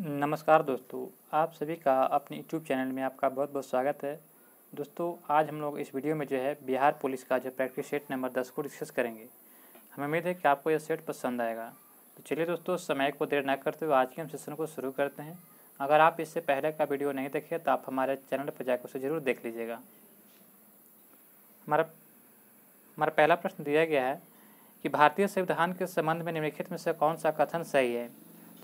नमस्कार दोस्तों आप सभी का अपने यूट्यूब चैनल में आपका बहुत बहुत स्वागत है दोस्तों आज हम लोग इस वीडियो में जो है बिहार पुलिस का जो प्रैक्टिस सेट नंबर दस को डिस्कस करेंगे हमें उम्मीद है कि आपको यह सेट पसंद आएगा तो चलिए दोस्तों समय को देर ना करते हुए आज के हम सेशन को शुरू करते हैं अगर आप इससे पहले का वीडियो नहीं देखे तो आप हमारे चैनल पर जाकर उसे ज़रूर देख लीजिएगा हमारा हमारा पहला प्रश्न दिया गया है कि भारतीय संविधान के संबंध में निम्नलिखित में से कौन सा कथन सही है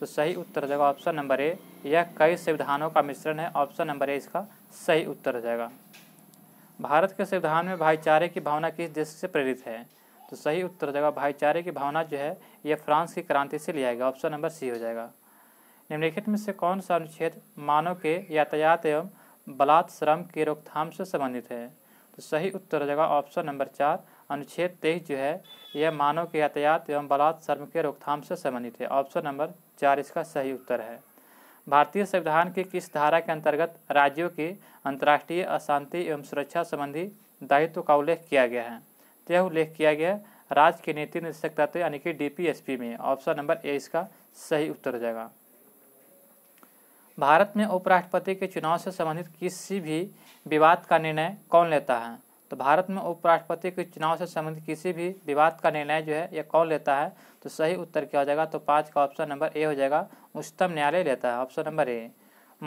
तो सही उत्तर हो जाएगा ऑप्शन नंबर ए यह कई संविधानों का मिश्रण है ऑप्शन नंबर ए इसका सही उत्तर हो जाएगा भारत के संविधान में भाईचारे की भावना किस देश से प्रेरित है तो सही उत्तर हो जाएगा भाईचारे की भावना जो है यह फ्रांस की क्रांति से लिया गया ऑप्शन नंबर सी हो जाएगा निम्नलिखित में से कौन सा अनुच्छेद मानव के यातायात एवं बलात्श्रम के की रोकथाम से संबंधित है तो सही उत्तर हो जाएगा ऑप्शन नंबर चार अनुच्छेद तेईस जो है यह मानव के यातायात एवं बलात् शर्म के रोकथाम से संबंधित है ऑप्शन नंबर चार इसका सही उत्तर है भारतीय संविधान की किस धारा के अंतर्गत राज्यों की अंतर्राष्ट्रीय अशांति एवं सुरक्षा संबंधी दायित्व का उल्लेख किया गया है तो यह उल्लेख किया गया है राज्य के नीति निदेशक तत्व तो यानी कि डी में ऑप्शन नंबर ए इसका सही उत्तर हो जाएगा भारत में उपराष्ट्रपति के चुनाव से संबंधित किसी भी विवाद का निर्णय कौन लेता है तो भारत में उपराष्ट्रपति के चुनाव से संबंधित किसी भी विवाद का निर्णय जो है यह कौन लेता है तो सही उत्तर क्या हो जाएगा तो पाँच का ऑप्शन नंबर ए हो जाएगा उच्चतम न्यायालय लेता है ऑप्शन नंबर ए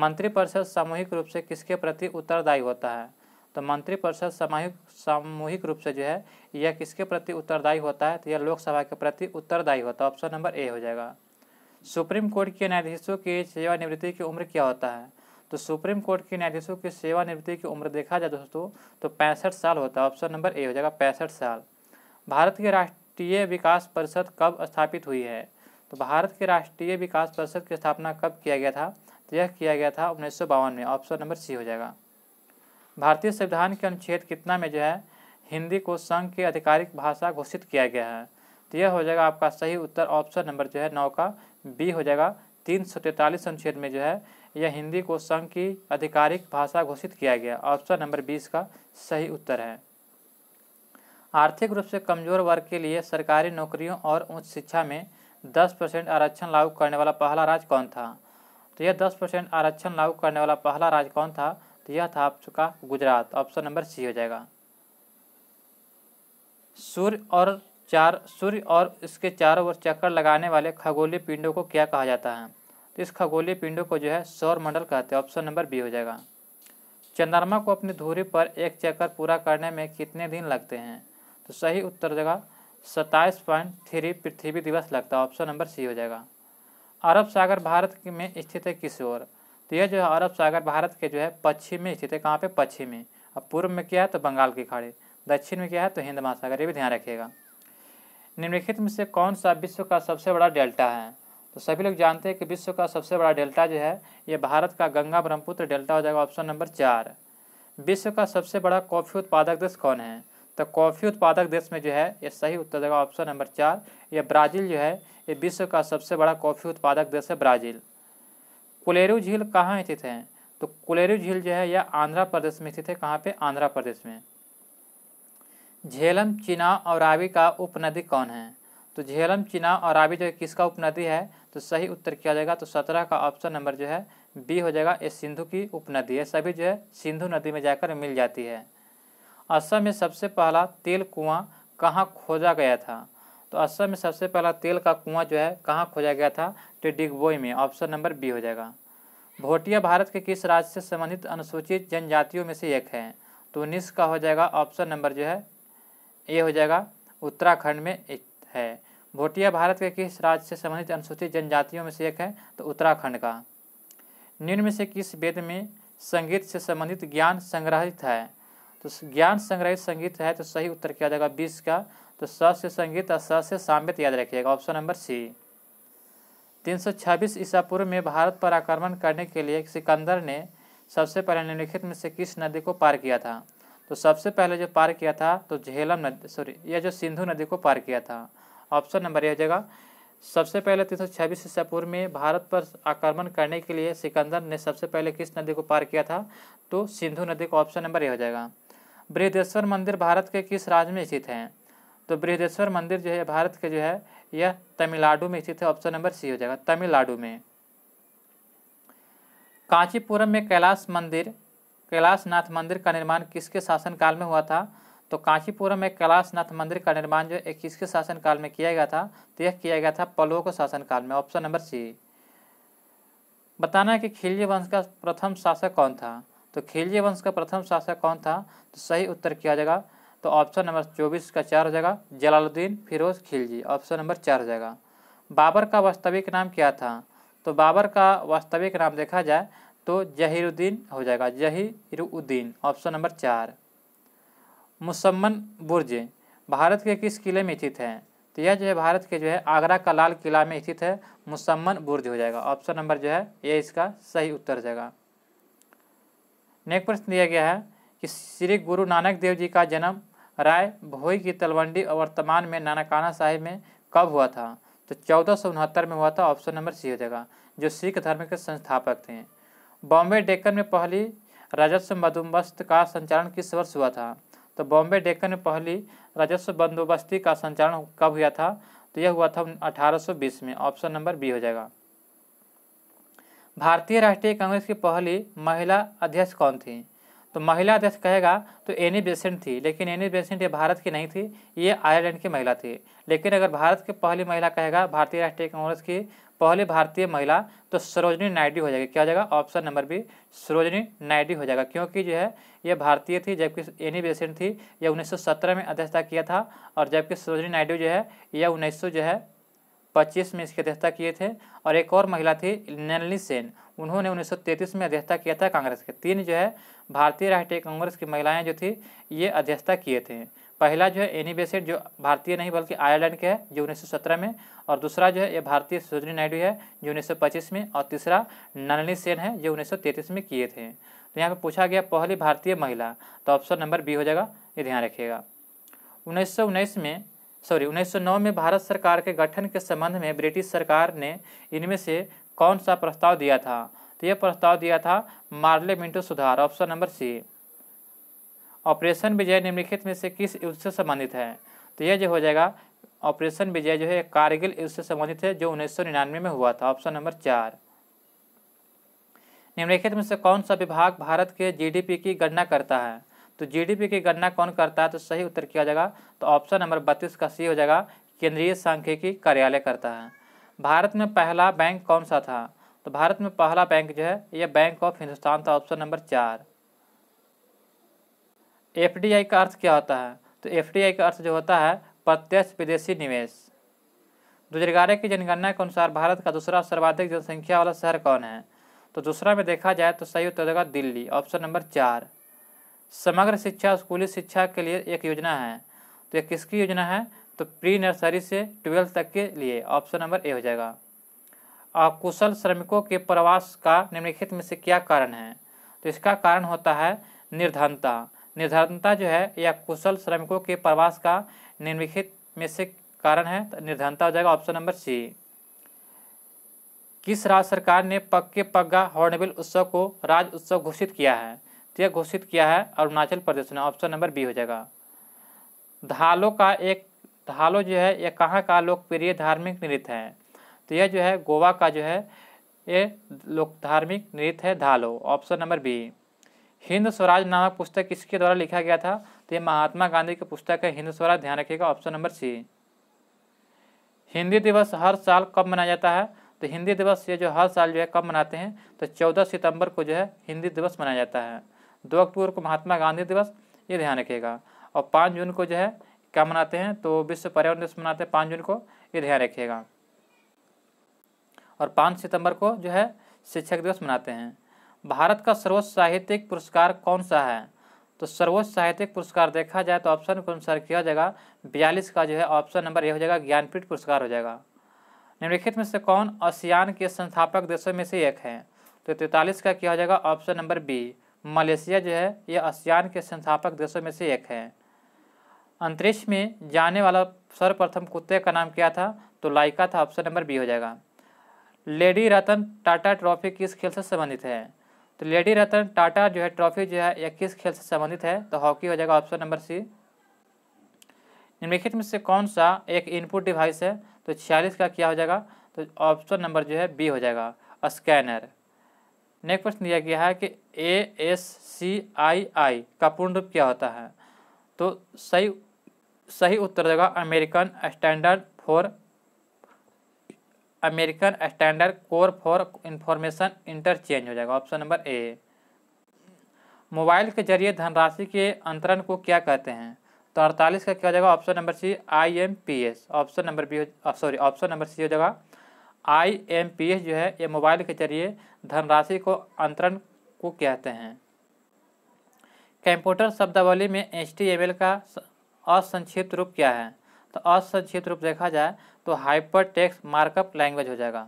मंत्रिपरिषद सामूहिक रूप से किसके प्रति उत्तरदायी होता है तो मंत्रिपरिषद सामूहिक सामूहिक रूप से जो है यह किसके प्रति उत्तरदायी होता है तो यह लोकसभा के प्रति उत्तरदायी होता है ऑप्शन नंबर ए हो जाएगा सुप्रीम कोर्ट के न्यायाधीशों की सेवानिवृत्ति की उम्र क्या होता है तो सुप्रीम कोर्ट के न्यायाधीशों की सेवानिवृत्ति की उम्र देखा जाए दोस्तों तो पैंसठ साल होता है ऑप्शन नंबर ए हो जाएगा पैंसठ साल भारत की राष्ट्रीय विकास परिषद कब स्थापित हुई है तो भारत के राष्ट्रीय विकास परिषद की स्थापना कब किया गया था तो यह किया गया था उन्नीस में ऑप्शन नंबर सी हो जाएगा भारतीय संविधान के अनुच्छेद कितना में जो है हिंदी को संघ की आधिकारिक भाषा घोषित किया गया है तो यह हो जाएगा आपका सही उत्तर ऑप्शन नंबर जो है नौ का बी हो जाएगा तीन सौ तैंतालीस अनुच्छेद में जो है यह हिंदी को संघ की आधिकारिक भाषा घोषित किया गया ऑप्शन नंबर बीस का सही उत्तर है आर्थिक रूप से कमजोर वर्ग के लिए सरकारी नौकरियों और उच्च शिक्षा में दस परसेंट आरक्षण लागू करने वाला पहला राज्य कौन था तो यह दस परसेंट आरक्षण लागू करने वाला पहला राज्य कौन था तो यह था आपका गुजरात ऑप्शन नंबर सी हो जाएगा सूर्य और चार सूर्य और इसके चारों ओर चक्कर लगाने वाले खगोलीय पिंडों को क्या कहा जाता है तो इस खगोलीय पिंडों को जो है सौर मंडल कहते हैं ऑप्शन नंबर बी हो जाएगा चंद्रमा को अपनी धुरी पर एक चक्कर पूरा करने में कितने दिन लगते हैं तो सही उत्तर जगह सत्ताईस पॉइंट थ्री पृथ्वी दिवस लगता है ऑप्शन नंबर सी हो जाएगा अरब सागर भारत में स्थित है किस ओर तो यह जो है अरब सागर भारत के जो है पश्चिम में स्थित है कहाँ पे पश्चिम में अब पूर्व में क्या है तो बंगाल की खाड़ी दक्षिण में क्या है तो हिंद महासागर ये भी ध्यान रखिएगा निम्नलिखित में से कौन सा विश्व का सबसे बड़ा डेल्टा है तो सभी लोग जानते हैं कि विश्व का सबसे बड़ा डेल्टा जो है ये भारत का गंगा ब्रह्मपुत्र डेल्टा हो जाएगा ऑप्शन नंबर चार विश्व का सबसे बड़ा कॉफ़ी उत्पादक देश कौन है तो कॉफ़ी उत्पादक देश में जो है ये सही उत्तर देगा ऑप्शन नंबर चार ये ब्राज़ील जो है ये विश्व का सबसे बड़ा कॉफ़ी उत्पादक देश है ब्राज़ील कुलेरू झील कहाँ स्थित है तो कुलेरू झील जो है यह आंध्र प्रदेश में स्थित है कहाँ पे आंध्र प्रदेश में झेलम चिना और रावी का उपनदी कौन है तो झेलम चिनाव और रावी जो है किसका उपनदी है तो सही उत्तर किया जाएगा तो सत्रह का ऑप्शन नंबर जो है बी हो जाएगा ये सिंधु की उपनदी है सभी जो है सिंधु नदी में जाकर मिल जाती है असम में सबसे पहला तेल कुआं कहाँ खोजा गया था तो असम में सबसे पहला तेल का कुआं जो है कहाँ खोजा गया था तो डिगबोई में ऑप्शन नंबर बी हो जाएगा भोटिया भारत के किस राज्य से संबंधित अनुसूचित जनजातियों में से एक है तो उन्नीस का हो जाएगा ऑप्शन नंबर जो है ए हो जाएगा उत्तराखंड में एक है भोटिया भारत के किस राज्य से संबंधित अनुसूचित जनजातियों में से एक है तो उत्तराखंड का निम्न में से किस वेद में संगीत से संबंधित ज्ञान संग्रहित है तो ज्ञान संग्रहित संगीत है तो सही उत्तर किया जाएगा बीस का तो स से संगीत और स से साम्यत याद रखिएगा ऑप्शन नंबर सी 326 ईसा पूर्व में भारत पर आक्रमण करने के लिए सिकंदर ने सबसे पहले निम्नलिखित में से किस नदी को पार किया था तो सबसे पहले जो पार किया था तो झेलम नदी सॉरी यह जो सिंधु नदी को पार किया था ऑप्शन नंबर यह जगह सबसे पहले तीन सौ छब्बीस ईसा पूर्व में भारत पर आक्रमण करने के लिए सिकंदर ने सबसे पहले किस नदी को पार किया था तो सिंधु नदी का ऑप्शन नंबर ए हो जाएगा बृहदेश्वर मंदिर भारत के किस राज्य में स्थित है तो बृहदेश्वर मंदिर जो है भारत के जो है यह तमिलनाडु में स्थित है ऑप्शन नंबर सी हो जाएगा तमिलनाडु में कांचीपुरम में कैलाश मंदिर कैलाश नाथ मंदिर का निर्माण किसके शासनकाल में हुआ था तो कांचीपुरम में कैलाश नाथ मंदिर का निर्माण जो है किसके शासनकाल में किया गया था तो यह किया गया था पलों के शासनकाल में ऑप्शन नंबर सी बताना है कि खिलजी वंश का प्रथम शासक कौन था तो खिलजी वंश का प्रथम शासक कौन था तो सही उत्तर किया जाएगा तो ऑप्शन नंबर चौबीस का चार हो जाएगा जलालुद्दीन फिरोज खिलजी ऑप्शन नंबर चार हो जाएगा बाबर का वास्तविक नाम क्या था तो बाबर का वास्तविक नाम देखा जाए तो जहीरुद्दीन हो जाएगा जहीरुद्दीन ऑप्शन नंबर चार मुसम्मन बुर्ज भारत के किस किले में स्थित है तो यह जो है भारत के जो है आगरा का लाल किला में स्थित है मुसम्मन बुर्ज हो जाएगा ऑप्शन नंबर जो है यह इसका सही उत्तर जाएगा नेक्स्ट प्रश्न दिया गया है कि श्री गुरु नानक देव जी का जन्म राय भोई की तलवंडी और वर्तमान में नानकाना साहिब में कब हुआ था तो चौदह में हुआ था ऑप्शन नंबर सी हो जाएगा जो सिख धर्म के संस्थापक थे बॉम्बे डेक्कन में पहली राजस्व बंदोबस्त का संचालन किस वर्ष हुआ था तो बॉम्बे डेक्कन में पहली राजस्व बंदोबस्ती का संचालन कब हुआ था तो यह हुआ था 1820 में ऑप्शन नंबर बी हो जाएगा भारतीय राष्ट्रीय कांग्रेस की पहली महिला अध्यक्ष कौन थी तो महिला अध्यक्ष कहेगा तो एनी बेसेंट थी लेकिन एनी बेसेंट ये भारत की नहीं थी ये आयरलैंड की महिला थी लेकिन अगर भारत की पहली महिला कहेगा भारतीय राष्ट्रीय कांग्रेस की पहली भारतीय महिला तो सरोजनी नायडू हो जाएगी क्या हो जाएगा option number B Sarojini Naidu हो जाएगा क्योंकि जो है ये भारतीय थी जबकि एनी बेसेंट थी यह 1917 में अध्यक्षता किया था और जबकि सरोजनी नायडू जो है यह उन्नीस जो है पच्चीस में इसकी अध्यक्षता किए थे और एक और महिला थी नलनी सेन उन्होंने 1933 में अध्यक्षता किया था कांग्रेस के तीन जो है भारतीय राष्ट्रीय कांग्रेस की महिलाएं जो थी ये अध्यक्षता किए थे पहला जो है एनी बेसेट जो भारतीय नहीं बल्कि आयरलैंड के है जो 1917 में और दूसरा जो है ये भारतीय सुजनी नायडू है जो 1925 में और तीसरा नलनी सेन है जो 1933 में किए थे तो यहाँ पे पूछा गया पहली भारतीय महिला तो ऑप्शन नंबर बी हो जाएगा ये ध्यान रखिएगा उन्नीस में सॉरी उन्नीस में भारत सरकार के गठन के संबंध में ब्रिटिश सरकार ने इनमें से कौन सा प्रस्ताव दिया था तो यह प्रस्ताव दिया था मार्ले मिंटो सुधार option number C operation Vijay निम्नलिखित में से किस युद्ध से संबंधित है तो यह जो हो जाएगा ऑपरेशन विजय जो है कारगिल युद्ध से संबंधित है जो उन्नीस में हुआ था ऑप्शन नंबर चार निम्नलिखित में से कौन सा विभाग भारत के जीडीपी की गणना करता है तो जीडीपी की गणना कौन करता है तो सही उत्तर किया जाएगा तो ऑप्शन नंबर बत्तीस का सी हो जाएगा केंद्रीय सांख्यिकी कार्यालय करता है भारत में पहला बैंक कौन सा था तो भारत में पहला बैंक जो है यह बैंक ऑफ हिंदुस्तान था ऑप्शन नंबर चार एफ का अर्थ क्या होता है तो एफ का अर्थ जो होता है प्रत्यक्ष विदेशी निवेश दो हज़ार ग्यारह की जनगणना के अनुसार भारत का दूसरा सर्वाधिक जनसंख्या वाला शहर कौन है तो दूसरा में देखा जाए तो सही उत्तर होगा दिल्ली ऑप्शन नंबर चार समग्र शिक्षा स्कूली शिक्षा के लिए एक योजना है तो ये किसकी योजना है तो प्री नर्सरी से ट्वेल्थ तक के लिए ऑप्शन नंबर ए हो जाएगा अकुशल श्रमिकों के प्रवास का निम्नलिखित में से क्या कारण है तो इसका कारण होता है निर्धनता निर्धनता जो है यह कुशल श्रमिकों के प्रवास का निम्नलिखित में से कारण है तो निर्धनता हो जाएगा ऑप्शन नंबर सी किस राज्य सरकार ने पक्के पग्गा हॉर्नबिल उत्सव को राज उत्सव घोषित किया है तो यह घोषित किया है अरुणाचल प्रदेश ने ऑप्शन नंबर बी हो जाएगा धालो का एक धालो जो है यह कहाँ का लोकप्रिय धार्मिक नृत्य है तो यह जो है गोवा का जो है ये लोक धार्मिक नृत्य है Dhalo option number B Hind Swaraj नामक पुस्तक किसके द्वारा लिखा गया था तो ये महात्मा गांधी की पुस्तक है हिंद स्वराज ध्यान रखिएगा ऑप्शन नंबर सी हिंदी दिवस हर साल कब मनाया जाता है तो हिंदी दिवस ये जो हर साल जो है कब मनाते हैं तो चौदह सितंबर को जो है हिंदी दिवस मनाया जाता है दो अक्टूबर को महात्मा गांधी दिवस ये ध्यान रखिएगा और पाँच जून को जो है क्या मनाते हैं तो विश्व पर्यावरण दिवस मनाते हैं पाँच जून को ये ध्यान रखिएगा और पाँच सितंबर को जो है शिक्षक दिवस मनाते हैं भारत का सर्वोच्च साहित्यिक पुरस्कार कौन सा है तो सर्वोच्च साहित्यिक पुरस्कार देखा जाए तो ऑप्शन को अनुसार किया जाएगा बयालीस का जो है ऑप्शन नंबर ए हो जाएगा ज्ञानपीठ पुरस्कार हो जाएगा निम्नलिखित में से कौन आसियान के संस्थापक देशों में से एक है तो तैतालीस का किया हो जाएगा ऑप्शन नंबर बी मलेशिया जो है ये आसियान के संस्थापक देशों में से एक है अंतरिक्ष में जाने वाला सर्वप्रथम कुत्ते का नाम क्या था तो लाइका था ऑप्शन नंबर बी हो जाएगा लेडी रतन टाटा ट्रॉफी किस खेल से संबंधित है तो लेडी रतन टाटा जो है ट्रॉफी जो है यह किस खेल से संबंधित है तो हॉकी हो जाएगा ऑप्शन नंबर सी निम्नलिखित में से कौन सा एक इनपुट डिवाइस है तो छियालीस का क्या हो जाएगा तो ऑप्शन नंबर जो है बी हो जाएगा स्कैनर नेक्स्ट प्रश्न दिया गया है कि ए एस सी आई आई का पूर्ण रूप क्या होता है तो सही सही उत्तर देगा American standard for American standard code for information interchange हो जाएगा ऑप्शन नंबर ए मोबाइल के जरिए धनराशि के अंतरण को क्या कहते हैं तो अड़तालीस का क्या हो जाएगा option number C I M P S option number B sorry option number C हो जाएगा आई एम पी एस जो है ये मोबाइल के जरिए धनराशि को अंतरण को कहते हैं कंप्यूटर शब्दावली में एच टी एम एल का असंक्षिप्त रूप क्या है तो असंक्षिप्त रूप देखा जाए तो हाइपर टेक्स मार्कअप लैंग्वेज हो जाएगा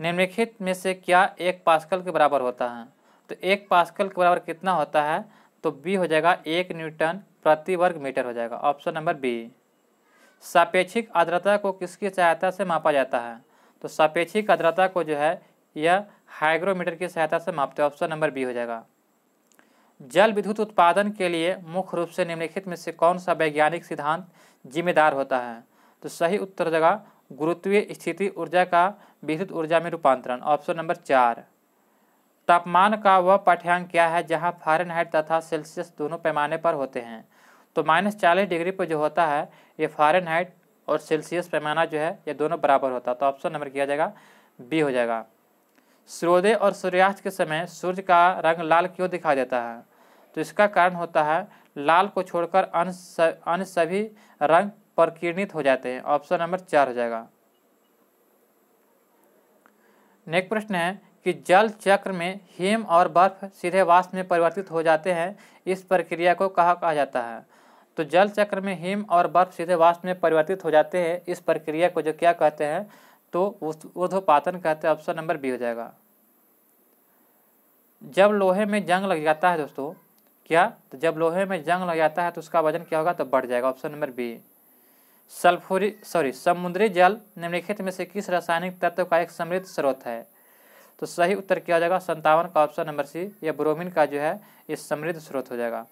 निम्नलिखित में से क्या एक पास्कल के बराबर होता है तो एक पास्कल के बराबर कितना होता है तो बी हो जाएगा एक न्यूटन प्रति वर्ग मीटर हो जाएगा ऑप्शन नंबर बी सापेक्षिक आद्रता को किसकी सहायता से मापा जाता है तो सापेक्षिक आद्रता को जो है यह हाइग्रोमीटर की सहायता से मापते हैं ऑप्शन नंबर बी हो जाएगा जल विद्युत उत्पादन के लिए मुख्य रूप से निम्नलिखित में से कौन सा वैज्ञानिक सिद्धांत जिम्मेदार होता है तो सही उत्तर जगह गुरुत्वीय स्थिति ऊर्जा का विद्युत ऊर्जा में रूपांतरण ऑप्शन नंबर चार तापमान का वह पाठ्यांक क्या है जहाँ फारेनहाइट तथा सेल्सियस दोनों पैमाने पर होते हैं तो माइनस चालीस डिग्री पर जो होता है ये फारेनहाइट और सेल्सियस पैमाना जो है ये दोनों बराबर होता है तो ऑप्शन नंबर किया जाएगा बी हो जाएगा सूर्योदय और सूर्यास्त के समय सूर्य का रंग लाल क्यों दिखाई देता है तो इसका कारण होता है लाल को छोड़कर अन्य अन्य सभी रंग प्रकीर्णित हो जाते हैं ऑप्शन नंबर चार हो जाएगा नेक्स्ट प्रश्न है कि जल चक्र में हिम और बर्फ सीधे वाष्प में परिवर्तित हो जाते हैं इस प्रक्रिया को कहा कहा जाता है तो जल चक्र में हिम और बर्फ सीधे वाष्प में परिवर्तित हो जाते हैं इस प्रक्रिया को जो क्या कहते हैं तो उधोपातन कहते हैं ऑप्शन नंबर बी हो जाएगा जब लोहे में जंग लग जाता है दोस्तों क्या तो जब लोहे में जंग लग जाता है तो उसका वजन क्या होगा तो बढ़ जाएगा ऑप्शन नंबर बी सल्फोरी सॉरी समुद्री जल निम्नलिखित में से किस रासायनिक तत्व का एक समृद्ध स्रोत है तो सही उत्तर क्या हो जाएगा संतावन का ऑप्शन नंबर सी या ब्रोमिन का जो है ये समृद्ध स्रोत हो जाएगा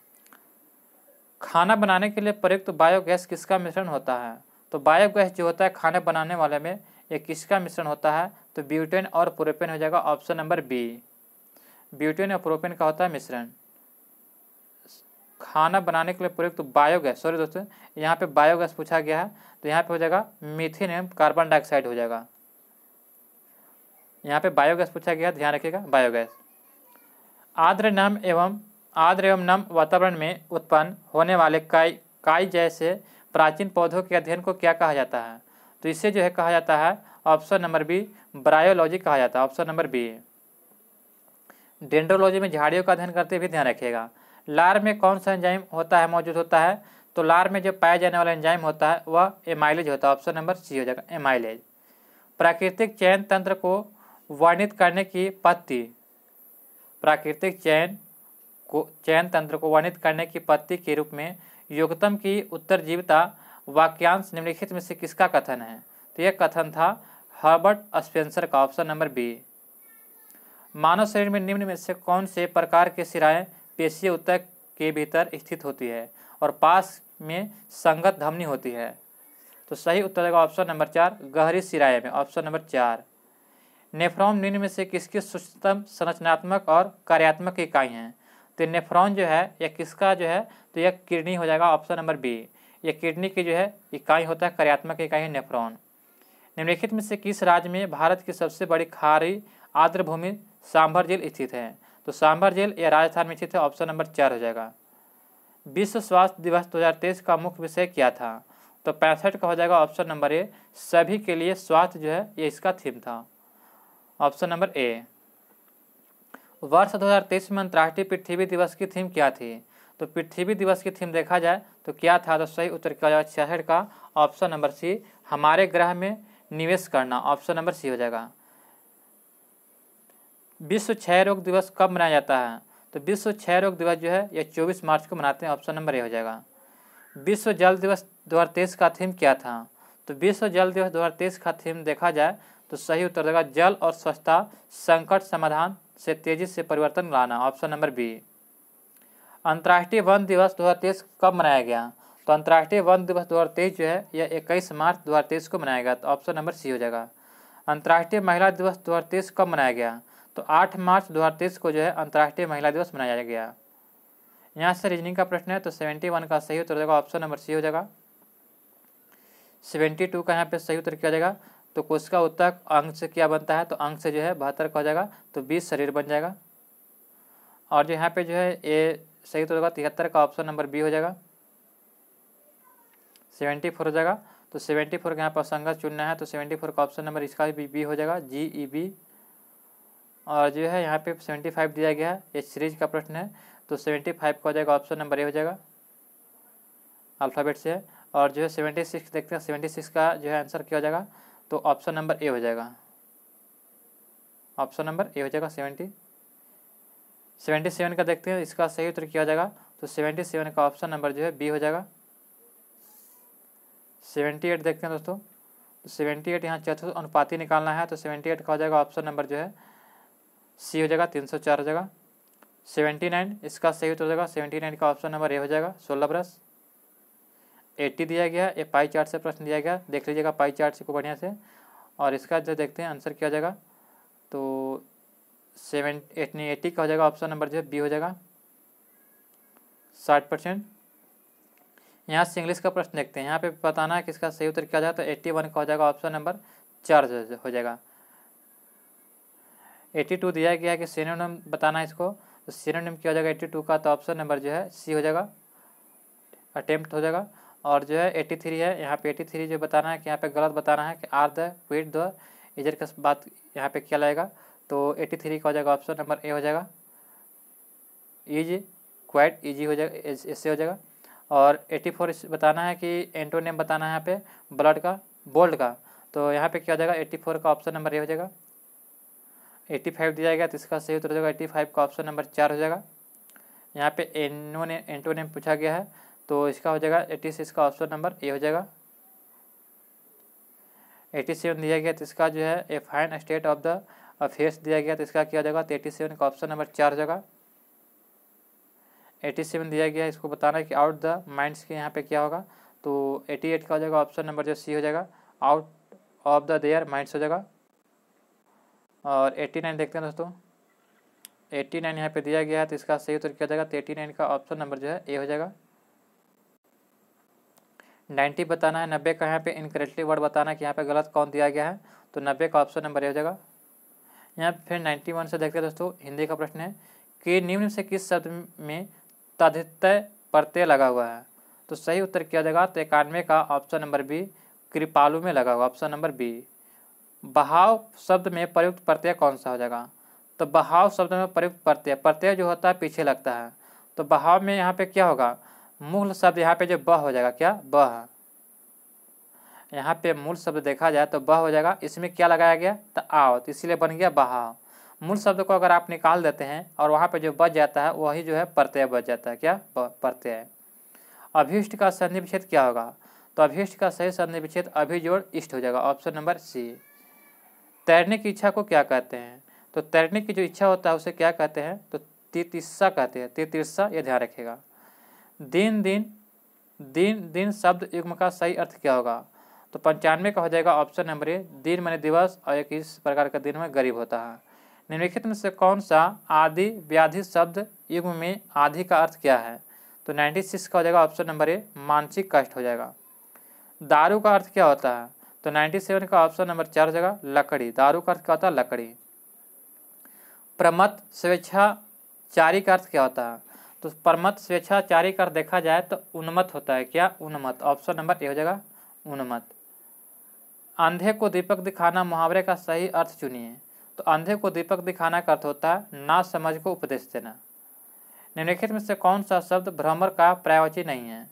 खाना बनाने के लिए प्रयुक्त तो बायोगैस किसका मिश्रण होता है तो बायोगैस जो होता है खाने बनाने वाले में ये किसका मिश्रण होता है तो ब्यूटेन और प्रोपेन हो जाएगा ऑप्शन नंबर बी ब्यूटेन और प्रोपेन का होता है मिश्रण खाना बनाने के लिए प्रयुक्त तो बायोगैस सॉरी दोस्तों यहाँ पे बायोगैस पूछा गया है तो यहाँ पे हो जाएगा मीथेन एवं कार्बन डाइऑक्साइड हो जाएगा यहाँ पे बायोगैस पूछा गया ध्यान रखिएगा बायोगैस आद्र नम एवं आद्र एवं नम वातावरण में उत्पन्न होने वाले काई काई जैसे प्राचीन पौधों के अध्ययन को क्या कहा जाता है तो इसे जो है कहा जाता है ऑप्शन नंबर बी ब्रायोलॉजी कहा जाता है ऑप्शन नंबर बी डेंड्रोलॉजी में झाड़ियों का अध्ययन करते हुए ध्यान रखिएगा लार में कौन सा एंजाइम होता है मौजूद होता है तो लार में जो पाया जाने वाला एंजाइम होता है वह एमाइलेज होता है ऑप्शन नंबर सी हो जाएगा एमाइलेज प्राकृतिक चयन तंत्र को वर्णित करने की पत्ति प्राकृतिक चयन को चयन तंत्र को वर्णित करने की पत्ति के रूप में योगतम की उत्तर जीविता वाक्यांश निम्नलिखित में से किसका कथन है तो यह कथन था हर्बर्ट स्पेंसर का ऑप्शन नंबर बी मानव शरीर में निम्न में से कौन से प्रकार के सिराएं पेशीय उत्तक के भीतर स्थित होती है और पास में संगत धमनी होती है तो सही उत्तर होगा ऑप्शन नंबर चार गहरी सिराए में ऑप्शन नंबर चार नेफ्रॉन निम्न में से किसकी सूचतम संरचनात्मक और कार्यात्मक इकाई हैं तो नेफ्रॉन जो है या किसका जो है तो यह किडनी हो जाएगा ऑप्शन नंबर बी यह किडनी की जो है इकाई होता है कार्यात्मक इकाई है नेफ्रॉन निम्नलिखित में से किस राज्य में भारत की सबसे बड़ी खारी आर्द्रभूमि सांभर झील स्थित है तो सांभर जेल या राजस्थान में स्थित है ऑप्शन नंबर चार हो जाएगा विश्व स्वास्थ्य दिवस 2023 का मुख्य विषय क्या था तो पैंसठ का हो जाएगा ऑप्शन नंबर ए सभी के लिए स्वास्थ्य जो है ये इसका थीम था ऑप्शन नंबर ए वर्ष 2023 में अंतर्राष्ट्रीय पृथ्वी दिवस की थीम क्या थी तो पृथ्वी दिवस की थीम देखा जाए तो क्या था तो सही उत्तर क्या हो जाएगा छियासठ का ऑप्शन नंबर सी हमारे ग्रह में निवेश करना ऑप्शन नंबर सी हो जाएगा विश्व क्षय रोग दिवस कब मनाया जाता है तो विश्व क्षय रोग दिवस जो है यह चौबीस मार्च को मनाते हैं ऑप्शन नंबर ए हो जाएगा विश्व जल दिवस दो का थीम क्या था तो विश्व जल दिवस दो का थीम देखा जाए तो सही उत्तर देगा जल और स्वच्छता संकट समाधान से तेजी से परिवर्तन लाना ऑप्शन नंबर बी अंतर्राष्ट्रीय वन दिवस 2023 कब मनाया गया तो अंतर्राष्ट्रीय वन दिवस 2023 जो है यह 21 मार्च 2023 को मनाया गया तो ऑप्शन नंबर सी हो जाएगा अंतर्राष्ट्रीय महिला दिवस 2023 कब मनाया गया तो 8 मार्च 2023 को जो है अंतर्राष्ट्रीय महिला दिवस मनाया गया यहाँ से रीजनिंग का प्रश्न है तो 71 का सही उत्तर हो जाएगा ऑप्शन नंबर सी हो जाएगा 72 का यहाँ पे सही उत्तर किया जाएगा तो कोशिका उत्तक अंग से क्या बनता है तो अंग से जो है बहत्तर का हो जाएगा तो बीस शरीर बन जाएगा और जो यहाँ पे जो है ये सही उत्तर होगा तिहत्तर का ऑप्शन नंबर बी हो जाएगा सेवेंटी फोर हो जाएगा तो सेवेंटी फोर का यहाँ पर संघर्ष चुनना है तो सेवेंटी फोर का ऑप्शन नंबर इसका भी बी हो जाएगा जी ई बी और जो है यहाँ पे फाइव दिया गया है ये सीरीज का प्रश्न है तो सेवेंटी फाइव का हो जाएगा ऑप्शन नंबर ए हो जाएगा अल्फ़ाबेट से और जो है सिक्स देखते हैं सेवेंटी सिक्स का जो है आंसर क्या हो जाएगा तो ऑप्शन नंबर ए हो जाएगा ऑप्शन नंबर ए हो जाएगा सेवेंटी सेवेंटी सेवन का देखते हैं इसका सही उत्तर क्या हो जाएगा तो सेवेंटी सेवन का ऑप्शन नंबर जो है बी हो जाएगा सेवेंटी एट देखते हैं दोस्तों तो सेवेंटी एट यहाँ चतुर्थ अनुपाति निकालना है तो सेवेंटी एट का हो जाएगा ऑप्शन नंबर जो है सी हो जाएगा तीन सौ चार हो जाएगा सेवेंटी नाइन इसका सही उत्तर हो जाएगा सेवेंटी नाइन का ऑप्शन नंबर ए हो जाएगा सोलह ब्रश एट्टी दिया गया ये पाई चार्ट से प्रश्न दिया गया देख लीजिएगा पाई चार्ट को बढ़िया से और इसका जो देखते हैं आंसर क्या हो जाएगा तो सेवन एटनी एट्टी का हो जाएगा ऑप्शन नंबर जो है बी हो जाएगा साठ परसेंट यहाँ से इंग्लिश का प्रश्न देखते हैं यहाँ पे बताना है किसका सही उत्तर क्या जाएगा तो एट्टी वन का हो जाएगा ऑप्शन नंबर चार हो जाएगा एट्टी टू दिया गया है कि सीनोनियम बताना है इसको तो सीनोनियम क्या हो जाएगा एट्टी टू का तो ऑप्शन नंबर जो है सी हो जाएगा अटेम्प्ट हो जाएगा और जो है एट्टी थ्री है यहाँ पे एट्टी थ्री जो बताना है कि यहाँ पे गलत बताना है कि आर द क्विट द इजर का बात यहाँ पे क्या लगेगा तो एट्टी थ्री का हो जाएगा ऑप्शन नंबर ए हो जाएगा ईजी क्वाइट ईजी हो जाएगा इससे हो जाएगा और एट्टी फोर बताना है कि एंटोनियम बताना है यहाँ पे ब्लड का बोल्ड का तो यहाँ पे क्या हो जाएगा एट्टी फोर का ऑप्शन नंबर ए हो जाएगा एट्टी फाइव दिया गया तो इसका सही उत्तर जाएगा एट्टी फाइव का ऑप्शन नंबर चार हो जाएगा यहाँ पे एनो ने एंटो ने पूछा गया है तो इसका हो जाएगा एट्टी सिक्स का ऑप्शन नंबर ए हो जाएगा एट्टी सेवन दिया गया तो इसका जो है a fine state of the affairs दिया गया तो इसका क्या हो जाएगा तो एट्टी सेवन का ऑप्शन नंबर चार हो जाएगा एटी सेवन दिया गया इसको बताना है कि आउट द माइंड्स के यहाँ पे क्या होगा तो एटी एट का हो जाएगा ऑप्शन नंबर जो सी हो जाएगा out of the their minds हो जाएगा और एट्टी नाइन देखते हैं दोस्तों एट्टी नाइन यहाँ पर दिया गया है तो इसका सही उत्तर क्या हो जाएगा तो एट्टी नाइन का ऑप्शन नंबर जो है ए हो जाएगा नाइन्टी बताना है नब्बे का यहाँ पे इनकरेक्टली वर्ड बताना है कि यहाँ पे गलत कौन दिया गया है तो नब्बे का ऑप्शन नंबर ए हो जाएगा यहाँ फिर नाइन्टी वन से देखते हैं दोस्तों हिंदी का प्रश्न है कि निम्न से किस शब्द में तधितय प्रत्यय लगा हुआ है तो सही उत्तर किया जाएगा तो इक्यानवे का ऑप्शन नंबर बी कृपालु में लगा हुआ ऑप्शन नंबर बी बहाव शब्द में प्रयुक्त प्रत्यय कौन सा हो जाएगा तो बहाव शब्द में प्रयुक्त प्रत्यय प्रत्यय जो होता है पीछे लगता है तो बहाव में यहाँ पे क्या होगा मूल शब्द यहाँ पे जो बह हो जाएगा क्या बह यहाँ पे मूल शब्द देखा जाए तो बह हो जाएगा इसमें क्या लगाया गया तो आओ तो इसलिए बन गया बहाव मूल शब्द को अगर आप निकाल देते हैं और वहाँ पे जो बच जाता है वही जो है प्रत्यय बच जाता है क्या प्रत्यय अभिष्ट का विच्छेद क्या होगा तो अभिष्ट का सही संधिविच्छेद अभिजोड़ इष्ट हो जाएगा ऑप्शन नंबर सी तैरने की इच्छा को क्या कहते हैं तो तैरने की जो इच्छा होता है उसे क्या कहते हैं तो तीतिस्सा कहते हैं तीतिस्सा ये ध्यान रखेगा दिन दिन दिन दिन शब्द युग्म का सही अर्थ क्या होगा तो पंचानवे का हो जाएगा ऑप्शन नंबर ए दिन मैंने दिवस और एक इस प्रकार का दिन में गरीब होता है निम्नलिखित में से कौन सा आदि व्याधि शब्द युग्म में आधि का अर्थ क्या है तो नाइन्टी सिक्स का हो जाएगा ऑप्शन नंबर ए मानसिक कष्ट हो जाएगा दारू का अर्थ क्या होता है तो 97 का ऑप्शन नंबर चार जगह लकड़ी दारू का अर्थ क्या होता है लकड़ी प्रमत स्वेच्छाचारी का अर्थ क्या होता है तो प्रमत स्वेच्छाचारी का अर्थ देखा जाए तो उन्मत होता है क्या उन्मत ऑप्शन नंबर ए हो जाएगा उन्मत अंधे को दीपक दिखाना मुहावरे का सही अर्थ चुनिए तो अंधे को दीपक दिखाना का अर्थ होता है ना समझ को उपदेश देना निम्नलिखित में से कौन सा शब्द भ्रमर का प्रायोजी नहीं है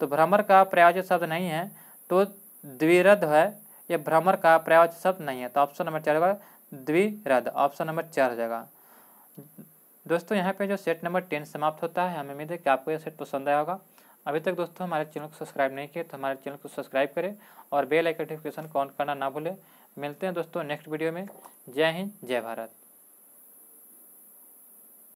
तो भ्रमर का प्रायोजी शब्द नहीं है तो द्विरद है यह भ्रमर का पर्यावाचक शब्द नहीं है तो ऑप्शन नंबर चार होगा द्विरद ऑप्शन नंबर चार हो जाएगा दोस्तों यहाँ पे जो सेट नंबर टेन समाप्त होता है हमें उम्मीद है कि आपको यह सेट पसंद आया होगा अभी तक दोस्तों हमारे चैनल को सब्सक्राइब नहीं किए तो हमारे चैनल को सब्सक्राइब करें और बेल आइकन नोटिफिकेशन को ऑन करना ना भूलें मिलते हैं दोस्तों नेक्स्ट वीडियो में जय हिंद जय भारत